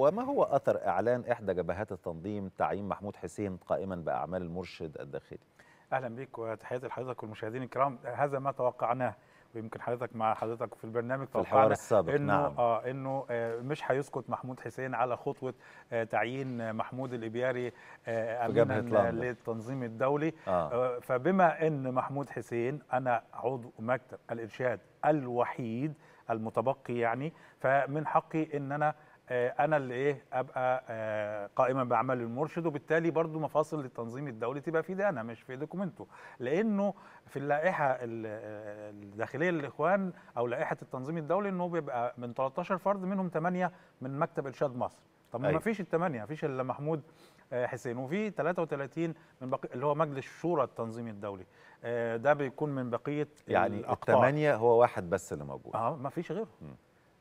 وما هو أثر إعلان إحدى جبهات التنظيم تعيين محمود حسين قائما بأعمال المرشد الداخلي؟ أهلا بك وتحياتي لحضرتك والمشاهدين الكرام هذا ما توقعناه ويمكن حضرتك مع حضرتك في البرنامج في الحوار السابق انه نعم. اه انه آه مش هيسكت محمود حسين على خطوه آه تعيين محمود الابياري آه امينا للتنظيم الدولي آه. آه فبما ان محمود حسين انا عضو مكتب الارشاد الوحيد المتبقي يعني فمن حقي ان انا آه، انا اللي ايه ابقى آه، قائما باعمال المرشد وبالتالي برضو مفاصل التنظيم الدولي تبقى في ايدي انا مش في ايديكم لانه في اللائحه آه، الداخليه للاخوان او لائحه التنظيم الدولي انه بيبقى من 13 فرد منهم 8 من مكتب ارشاد مصر طب ما أيوة. فيش الثمانيه ما فيش الا محمود حسين وفي 33 من بقي اللي هو مجلس شورى التنظيم الدولي ده بيكون من بقيه يعني الثمانيه هو واحد بس اللي موجود اه ما فيش غيره م.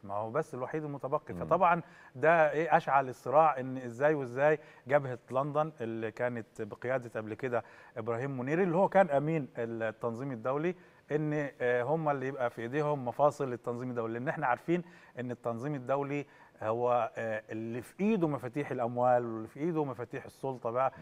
ما هو بس الوحيد المتبقي فطبعا ده ايه اشعل الصراع ان ازاي وازاي جبهه لندن اللي كانت بقياده قبل كده ابراهيم منير اللي هو كان امين التنظيم الدولي ان آه، هم اللي يبقى في ايديهم مفاصل التنظيم الدولي لان احنا عارفين ان التنظيم الدولي هو آه، اللي في ايده مفاتيح الاموال واللي في ايده مفاتيح السلطه بقى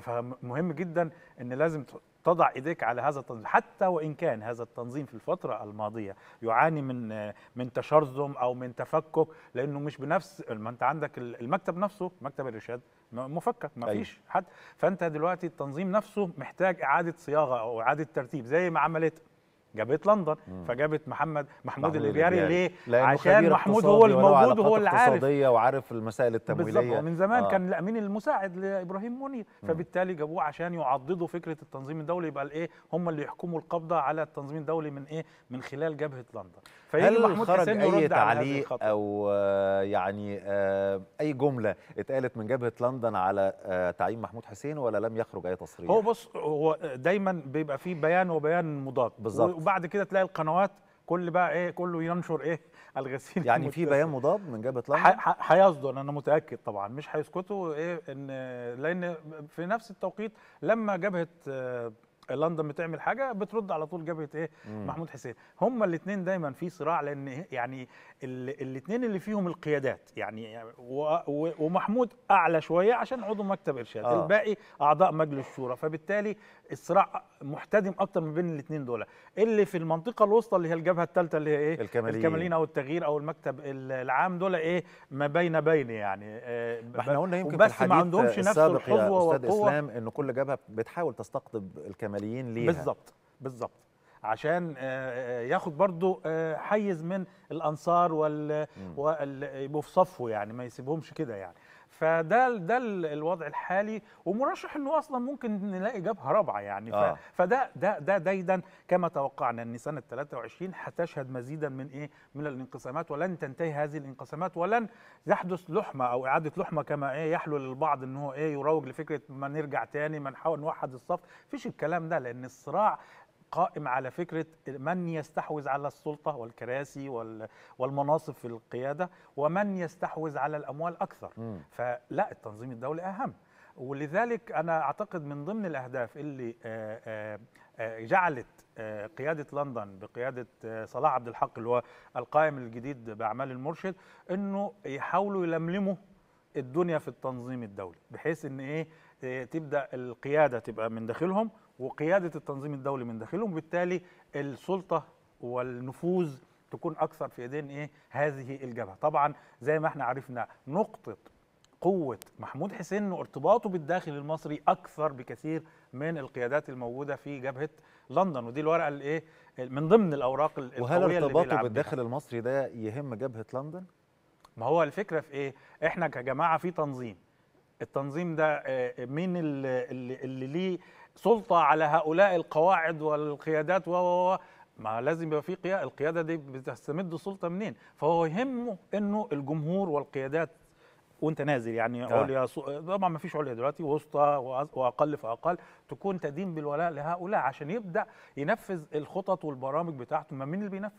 فمهم جدا ان لازم تضع ايديك على هذا التنظيم حتى وان كان هذا التنظيم في الفتره الماضيه يعاني من آه، من تشرذم او من تفكك لانه مش بنفس ما انت عندك المكتب نفسه مكتب الارشاد مفكك ما أيوه. فيش حد فانت دلوقتي التنظيم نفسه محتاج اعاده صياغه او اعاده ترتيب زي ما عملت جابت لندن مم. فجابت محمد محمود الابياري ليه عشان محمود هو الموجود وهو اللي عارف وعارف المسائل التمويليه بالظبط من زمان آه. كان الامين المساعد لابراهيم منير فبالتالي جابوه عشان يعضدوا فكره التنظيم الدولي يبقى الايه هم اللي يحكموا القبضه على التنظيم الدولي من ايه من خلال جبهه لندن هل خرج اي تعليق او آه، يعني آه، اي جمله اتقالت من جبهه لندن على آه، تعيين محمود حسين ولا لم يخرج اي تصريح هو بص هو دايما بيبقى فيه بيان وبيان مضاد بالظبط بعد كده تلاقي القنوات كل بقى ايه كله ينشر ايه الغسيل يعني في بيان مضاد من جبهه لندن هيصدر انا متاكد طبعا مش هيسكتوا ايه ان لان في نفس التوقيت لما جبهه آه، لندن بتعمل حاجه بترد على طول جبهه ايه مم. محمود حسين هما الاثنين دايما في صراع لان إيه؟ يعني الاثنين اللي فيهم القيادات يعني ومحمود اعلى شويه عشان عضو مكتب ارشاد آه. الباقي اعضاء مجلس الشورى فبالتالي الصراع محتدم اكتر ما بين الاثنين دول اللي في المنطقه الوسطى اللي هي الجبهه الثالثه اللي هي ايه الكمالين. الكمالين او التغيير او المكتب العام دول ايه ما بين بين يعني آه، ما احنا قلنا يمكن في ما عندهمش نفس القوه والقوه اسلام ان كل جبهه بتحاول تستقطب الكمالين. العمليين ليها بالظبط بالظبط عشان آه، آه، ياخد برضو آه، حيز من الانصار وال يبقوا في صفه يعني ما يسيبهمش كده يعني فده ده الوضع الحالي ومرشح انه اصلا ممكن نلاقي جبهه رابعه يعني آه. فده ده ده ديدا كما توقعنا ان سنه 23 هتشهد مزيدا من ايه من الانقسامات ولن تنتهي هذه الانقسامات ولن يحدث لحمه او اعاده لحمه كما ايه يحلو للبعض ان هو ايه يروج لفكره ما نرجع تاني ما نحاول نوحد الصف فيش الكلام ده لان الصراع قائم على فكرة من يستحوذ على السلطة والكراسي والمناصب في القيادة ومن يستحوذ على الأموال أكثر م. فلا التنظيم الدولي أهم ولذلك أنا أعتقد من ضمن الأهداف اللي آه، آه، آه، جعلت قيادة لندن بقيادة صلاح عبد الحق اللي هو القائم الجديد بأعمال المرشد أنه يحاولوا يلملموا الدنيا في التنظيم الدولي بحيث أن إيه تبدأ القيادة تبقى من داخلهم وقياده التنظيم الدولي من داخلهم وبالتالي السلطه والنفوذ تكون اكثر في ايدين ايه هذه الجبهه طبعا زي ما احنا عرفنا نقطه قوه محمود حسين وارتباطه ارتباطه بالداخل المصري اكثر بكثير من القيادات الموجوده في جبهه لندن ودي الورقه الايه من ضمن الاوراق القويه وهل ارتباطه بالداخل بها. المصري ده يهم جبهه لندن ما هو الفكره في ايه احنا كجماعه في تنظيم التنظيم ده آه، مين اللي, اللي ليه سلطه على هؤلاء القواعد والقيادات و ما لازم يبقى في قياده القياده دي بتستمد سلطه منين فهو يهمه انه الجمهور والقيادات وانت نازل يعني عليا طبعا ما فيش عليا دلوقتي وسطى واقل فاقل تكون تدين بالولاء لهؤلاء عشان يبدا ينفذ الخطط والبرامج بتاعته ما مين اللي بينفذ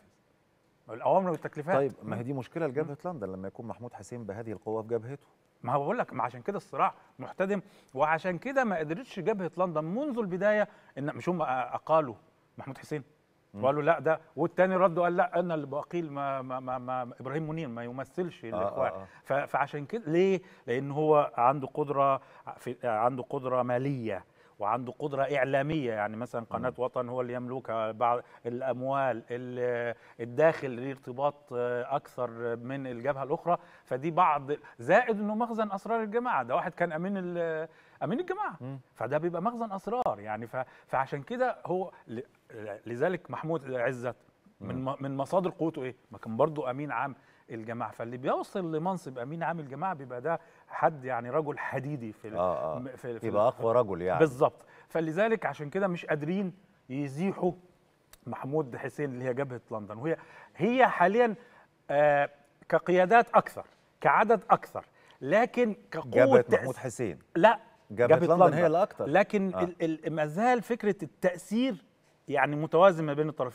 الاوامر والتكليفات طيب ما هي دي مشكله لجبهه لندن لما يكون محمود حسين بهذه القوه في جبهته ما هو بقول لك ما عشان كده الصراع محتدم وعشان كده ما قدرتش جبهه لندن منذ البدايه ان مش هم اقالوا محمود حسين وقالوا لا ده والتاني رد قال لا انا اللي بقيل ما, ما, ما, ما ابراهيم منير ما يمثلش آه، الاخوان آه آه. فعشان كده ليه؟ لان هو عنده قدره عنده قدره ماليه وعنده قدرة إعلامية يعني مثلا قناة وطن هو اللي يملكها بعض الأموال الداخل ليه ارتباط آه، أكثر من الجبهة الأخرى فدي بعض زائد أنه مخزن أسرار الجماعة ده واحد كان أمين أمين الجماعة فده بيبقى مخزن أسرار يعني فعشان كده هو لذلك محمود عزت من من مصادر قوته إيه؟ ما كان برضه أمين عام الجماعه فاللي بيوصل لمنصب امين عام الجماعه بيبقى ده حد يعني رجل حديدي في آه آه. في, في يبقى اقوى رجل يعني بالظبط فلذلك عشان كده مش قادرين يزيحوا محمود حسين اللي هي جبهه لندن وهي هي حاليا آه كقيادات اكثر كعدد اكثر لكن كقوه جبهه محمود حسين لا جبهه لندن, لندن هي الاكثر لكن آه. ما زال فكره التاثير يعني متوازن ما بين الطرفين